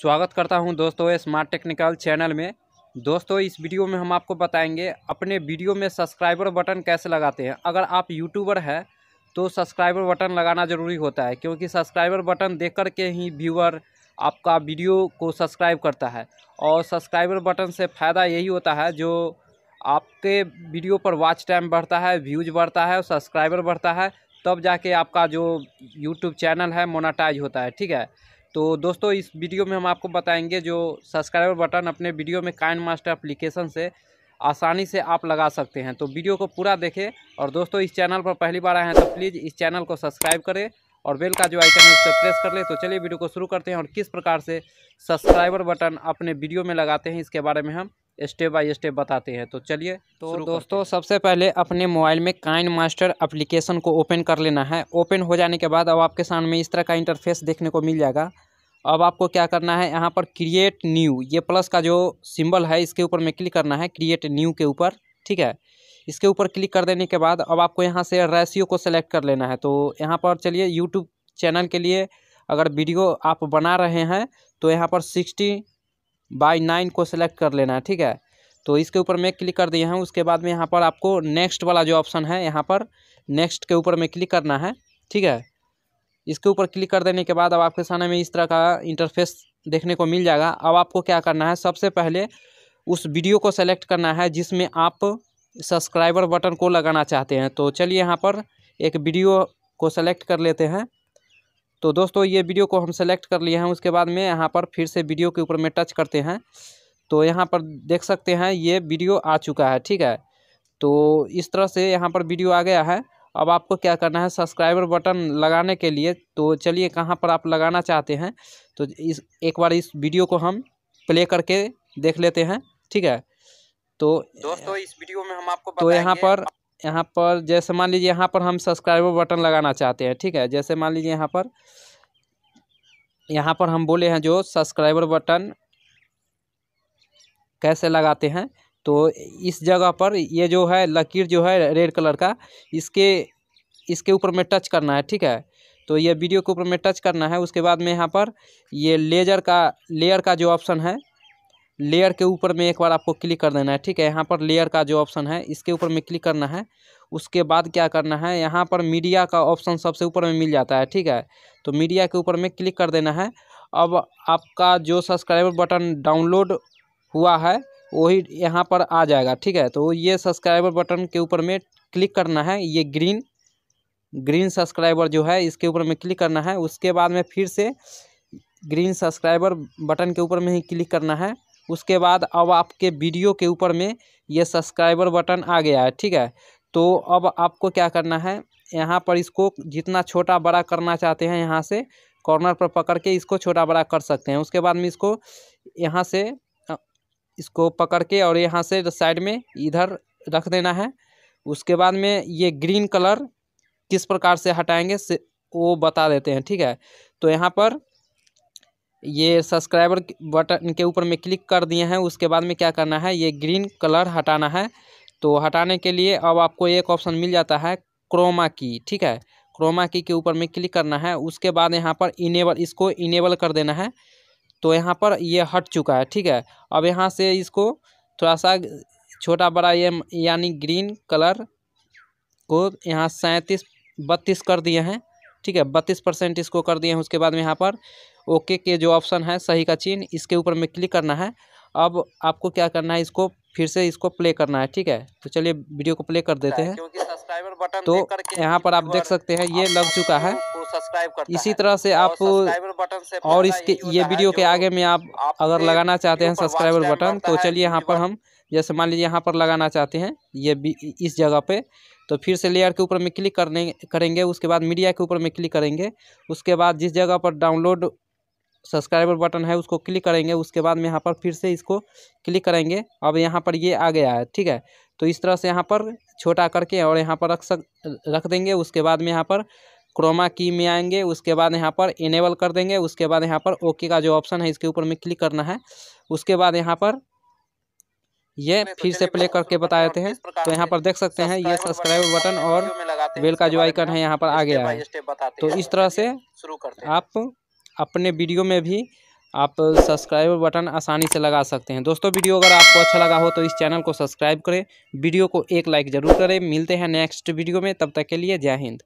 स्वागत करता हूं दोस्तों स्मार्ट टेक्निकल चैनल में दोस्तों इस वीडियो में हम आपको बताएंगे अपने वीडियो में सब्सक्राइबर बटन कैसे लगाते हैं अगर आप यूट्यूबर हैं तो सब्सक्राइबर बटन लगाना ज़रूरी होता है क्योंकि सब्सक्राइबर बटन देख कर के ही व्यूअर आपका वीडियो को सब्सक्राइब करता है और सब्सक्राइबर बटन से फ़ायदा यही होता है जो आपके वीडियो पर वॉच टाइम बढ़ता है व्यूज़ बढ़ता है सब्सक्राइबर बढ़ता है तब जाके आपका जो यूट्यूब चैनल है मोनाटाइज होता है ठीक है तो दोस्तों इस वीडियो में हम आपको बताएंगे जो सब्सक्राइबर बटन अपने वीडियो में काइन मास्टर अप्लीकेशन से आसानी से आप लगा सकते हैं तो वीडियो को पूरा देखें और दोस्तों इस चैनल पर पहली बार आए हैं तो प्लीज़ इस चैनल को सब्सक्राइब करें और बेल का जो आइकन है उसे प्रेस कर ले तो चलिए वीडियो को शुरू करते हैं और किस प्रकार से सब्सक्राइबर बटन अपने वीडियो में लगाते हैं इसके बारे में हम स्टेप बाय स्टेप बताते हैं तो चलिए तो दोस्तों सबसे पहले अपने मोबाइल में काइन मास्टर अप्लीकेशन को ओपन कर लेना है ओपन हो जाने के बाद अब आपके सामने इस तरह का इंटरफेस देखने को मिल जाएगा अब आपको क्या करना है यहाँ पर क्रिएट न्यू ये प्लस का जो सिंबल है इसके ऊपर में क्लिक करना है क्रिएट न्यू के ऊपर ठीक है इसके ऊपर क्लिक कर देने के बाद अब आपको यहाँ से रेशियो को सेलेक्ट कर लेना है तो यहाँ पर चलिए यूट्यूब चैनल के लिए अगर वीडियो आप बना रहे हैं तो यहाँ पर सिक्सटी बाई नाइन को सेलेक्ट कर लेना है ठीक है तो इसके ऊपर मैं क्लिक कर दिया हूँ उसके बाद में यहाँ पर आपको नेक्स्ट वाला जो ऑप्शन है यहाँ पर नेक्स्ट के ऊपर में क्लिक करना है ठीक है इसके ऊपर क्लिक कर देने के बाद अब आपके सामने में इस तरह का इंटरफेस देखने को मिल जाएगा अब आपको क्या करना है सबसे पहले उस वीडियो को सेलेक्ट करना है जिसमें आप सब्सक्राइबर बटन को लगाना चाहते हैं तो चलिए यहाँ पर एक वीडियो को सेलेक्ट कर लेते हैं तो दोस्तों ये वीडियो को हम सेलेक्ट कर लिए हैं उसके बाद में यहाँ पर फिर से वीडियो के ऊपर में टच करते हैं तो यहाँ पर देख सकते हैं ये वीडियो आ चुका है ठीक है तो इस तरह से यहाँ पर वीडियो आ गया है अब आपको क्या करना है सब्सक्राइबर बटन लगाने के लिए तो चलिए कहाँ पर आप लगाना चाहते हैं तो इस एक बार इस वीडियो को हम प्ले करके देख लेते हैं ठीक है तो दोस्तों इस वीडियो में हम आपको तो यहाँ पर यहाँ पर जैसे मान लीजिए यहाँ पर हम सब्सक्राइबर बटन लगाना चाहते हैं ठीक है जैसे मान लीजिए यहाँ पर यहाँ पर हम बोले हैं जो सब्सक्राइबर बटन कैसे लगाते हैं तो इस जगह पर ये जो है लकीर जो है रेड कलर का इसके इसके ऊपर में टच करना है ठीक है तो ये वीडियो के ऊपर में टच करना है उसके बाद में यहाँ पर ये लेजर का लेयर का जो ऑप्शन है लेयर के ऊपर में एक बार आपको क्लिक कर देना है ठीक है यहाँ पर लेयर का जो ऑप्शन है इसके ऊपर में क्लिक करना है उसके बाद क्या करना है यहाँ पर मीडिया का ऑप्शन सबसे ऊपर में मिल जाता है ठीक है तो मीडिया के ऊपर में क्लिक कर देना है अब आपका जो सब्सक्राइबर बटन डाउनलोड हुआ है वही यहाँ पर आ जाएगा ठीक है तो ये सब्सक्राइबर बटन के ऊपर में क्लिक करना है ये ग्रीन ग्रीन सब्सक्राइबर जो है इसके ऊपर में क्लिक करना है उसके बाद में फिर से ग्रीन सब्सक्राइबर बटन के ऊपर में ही क्लिक करना है उसके बाद अब आपके वीडियो के ऊपर में ये सब्सक्राइबर बटन आ गया है ठीक है तो अब आपको क्या करना है यहाँ पर इसको जितना छोटा बड़ा करना चाहते हैं यहाँ से कॉर्नर पर पकड़ के इसको छोटा बड़ा कर सकते हैं उसके बाद में इसको यहाँ से इसको पकड़ के और यहाँ से साइड में इधर रख देना है उसके बाद में ये ग्रीन कलर किस प्रकार से हटाएंगे से वो बता देते हैं ठीक है तो यहाँ पर ये सब्सक्राइबर बटन के ऊपर में क्लिक कर दिए हैं उसके बाद में क्या करना है ये ग्रीन कलर हटाना है तो हटाने के लिए अब आपको एक ऑप्शन मिल जाता है क्रोमा की ठीक है क्रोमा की के ऊपर में क्लिक करना है उसके बाद यहाँ पर इनेबल इसको इनेबल कर देना है तो यहाँ पर ये हट चुका है ठीक है अब यहाँ से इसको थोड़ा सा छोटा बड़ा ये यानी ग्रीन कलर को यहाँ सैंतीस बत्तीस कर दिए हैं ठीक है बत्तीस परसेंट इसको कर दिए हैं उसके बाद में यहाँ पर ओके के जो ऑप्शन है सही का चिन्ह इसके ऊपर में क्लिक करना है अब आपको क्या करना है इसको फिर से इसको प्ले करना है ठीक है तो चलिए वीडियो को प्ले कर देते हैं क्योंकि बटन तो यहाँ पर आप देख सकते हैं ये लग चुका है इसी तरह से आप और इसके ये वीडियो के आगे में आप अगर लगाना चाहते हैं सब्सक्राइबर बटन तो चलिए यहाँ पर हम जैसे मान लीजिए यहाँ पर लगाना चाहते हैं ये इस जगह पे तो फिर से लेयर के ऊपर में क्लिक करने करेंगे उसके बाद मीडिया के ऊपर में क्लिक करेंगे उसके बाद जिस जगह पर डाउनलोड सब्सक्राइबर बटन है उसको क्लिक करेंगे उसके बाद में यहाँ पर फिर से इसको क्लिक करेंगे अब यहाँ पर ये आ गया है ठीक है तो इस तरह से यहाँ पर छोटा करके और यहाँ पर रख सक रख देंगे उसके बाद में यहाँ पर क्रोमा की में आएंगे उसके बाद यहाँ पर इनेबल कर देंगे उसके बाद यहाँ पर ओके का जो ऑप्शन है इसके ऊपर में क्लिक करना है उसके बाद यहाँ पर ये फिर से प्ले करके तो बता देते हैं तो यहाँ पर देख सकते हैं ये सब्सक्राइब बटन और बेल का जो आइकन है यहाँ पर आ गया है तो इस तरह से आप अपने वीडियो में भी आप सब्सक्राइब बटन आसानी से लगा सकते हैं दोस्तों वीडियो अगर आपको अच्छा लगा हो तो इस चैनल को सब्सक्राइब करें वीडियो को एक लाइक ज़रूर करें मिलते हैं नेक्स्ट वीडियो में तब तक के लिए जय हिंद